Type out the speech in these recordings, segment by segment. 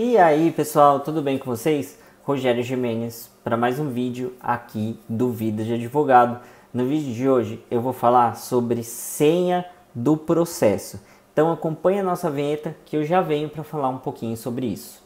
E aí pessoal, tudo bem com vocês? Rogério Jimenez para mais um vídeo aqui do Vida de Advogado. No vídeo de hoje eu vou falar sobre senha do processo. Então acompanhe a nossa vinheta que eu já venho para falar um pouquinho sobre isso.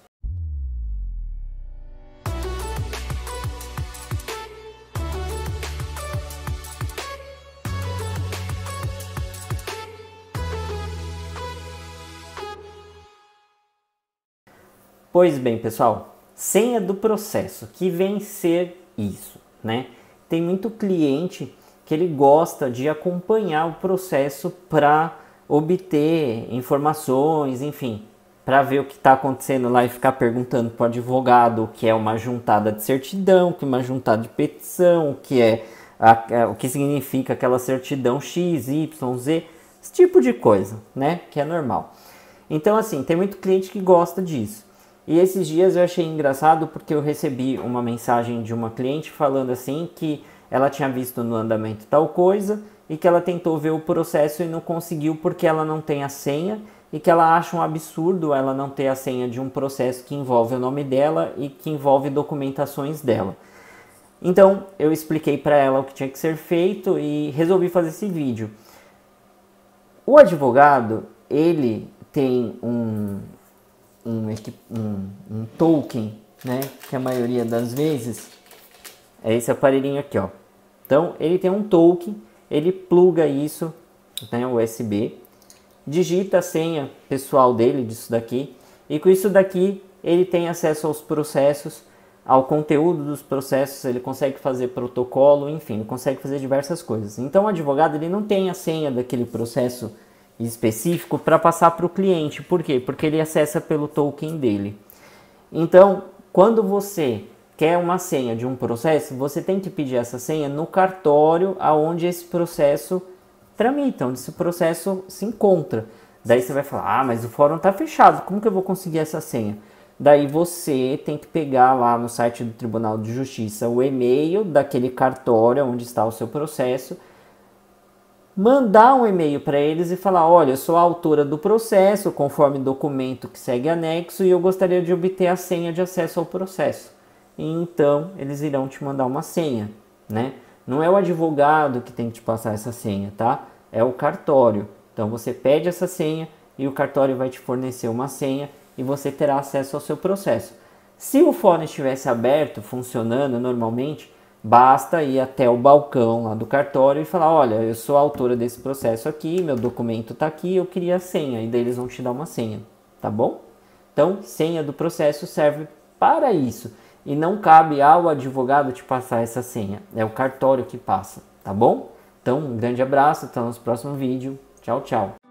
Pois bem, pessoal, senha do processo, que vem ser isso, né? Tem muito cliente que ele gosta de acompanhar o processo para obter informações, enfim, para ver o que está acontecendo lá e ficar perguntando para o advogado o que é uma juntada de certidão, o que é uma juntada de petição, o que é a, o que significa aquela certidão X, Y, Z, esse tipo de coisa, né? Que é normal. Então, assim, tem muito cliente que gosta disso. E esses dias eu achei engraçado porque eu recebi uma mensagem de uma cliente falando assim que ela tinha visto no andamento tal coisa e que ela tentou ver o processo e não conseguiu porque ela não tem a senha e que ela acha um absurdo ela não ter a senha de um processo que envolve o nome dela e que envolve documentações dela. Então eu expliquei para ela o que tinha que ser feito e resolvi fazer esse vídeo. O advogado ele tem um, um, um, um token, né? Que a maioria das vezes é esse aparelhinho aqui, ó. Então ele tem um token, ele pluga isso, né? USB, digita a senha pessoal dele disso daqui e com isso daqui ele tem acesso aos processos, ao conteúdo dos processos, ele consegue fazer protocolo, enfim, ele consegue fazer diversas coisas. Então o advogado ele não tem a senha daquele processo específico para passar para o cliente. Por quê? Porque ele acessa pelo token dele. Então, quando você quer uma senha de um processo, você tem que pedir essa senha no cartório aonde esse processo tramita, onde esse processo se encontra. Daí você vai falar: "Ah, mas o fórum está fechado, como que eu vou conseguir essa senha?" Daí você tem que pegar lá no site do Tribunal de Justiça o e-mail daquele cartório onde está o seu processo mandar um e-mail para eles e falar: olha, eu sou a autora do processo, conforme documento que segue anexo, e eu gostaria de obter a senha de acesso ao processo. E então eles irão te mandar uma senha, né? Não é o advogado que tem que te passar essa senha, tá? É o cartório. Então você pede essa senha e o cartório vai te fornecer uma senha e você terá acesso ao seu processo. Se o fórum estivesse aberto, funcionando normalmente, Basta ir até o balcão lá do cartório e falar: olha, eu sou a autora desse processo aqui, meu documento está aqui, eu queria a senha. E daí eles vão te dar uma senha, tá bom? Então, senha do processo serve para isso. E não cabe ao advogado te passar essa senha. É o cartório que passa, tá bom? Então, um grande abraço, até o nosso próximo vídeo. Tchau, tchau.